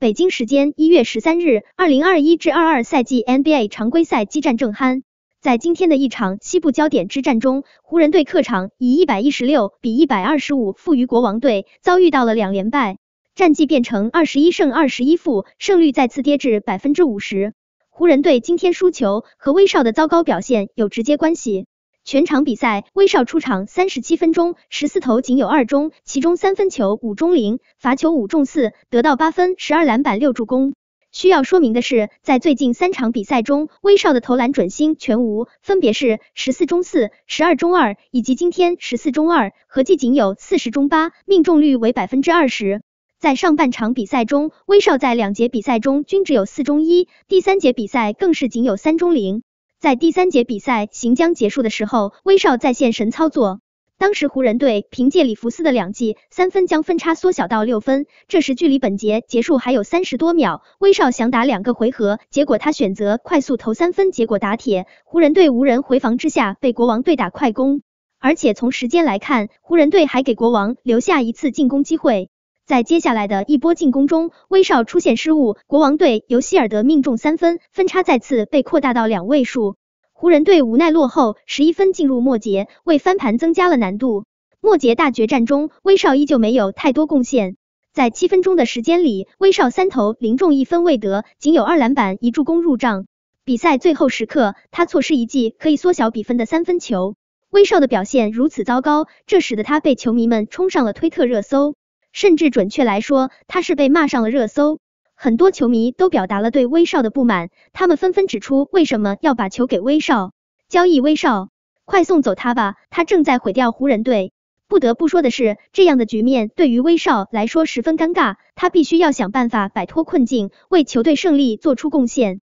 北京时间一月十三日，二零二一至二二赛季 NBA 常规赛激战正酣。在今天的一场西部焦点之战中，湖人队客场以一百一十六比一百二十五负于国王队，遭遇到了两连败，战绩变成二十一胜二十一负，胜率再次跌至百分之五十。湖人队今天输球和威少的糟糕表现有直接关系。全场比赛，威少出场三十七分钟，十四投仅有二中，其中三分球五中零，罚球五中四，得到八分、十二篮板、六助攻。需要说明的是，在最近三场比赛中，威少的投篮准星全无，分别是十四中四、十二中二以及今天十四中二，合计仅有四十中八，命中率为百分之二十。在上半场比赛中，威少在两节比赛中均只有四中一，第三节比赛更是仅有三中零。在第三节比赛行将结束的时候，威少再现神操作。当时湖人队凭借里弗斯的两记三分将分差缩小到六分。这时距离本节结束还有三十多秒，威少想打两个回合，结果他选择快速投三分，结果打铁。湖人队无人回防之下被国王队打快攻，而且从时间来看，湖人队还给国王留下一次进攻机会。在接下来的一波进攻中，威少出现失误，国王队由希尔德命中三分，分差再次被扩大到两位数。湖人队无奈落后十一分，进入末节，为翻盘增加了难度。末节大决战中，威少依旧没有太多贡献。在七分钟的时间里，威少三投零中，一分未得，仅有二篮板一助攻入账。比赛最后时刻，他错失一记可以缩小比分的三分球。威少的表现如此糟糕，这使得他被球迷们冲上了推特热搜。甚至准确来说，他是被骂上了热搜。很多球迷都表达了对威少的不满，他们纷纷指出为什么要把球给威少，交易威少，快送走他吧，他正在毁掉湖人队。不得不说的是，这样的局面对于威少来说十分尴尬，他必须要想办法摆脱困境，为球队胜利做出贡献。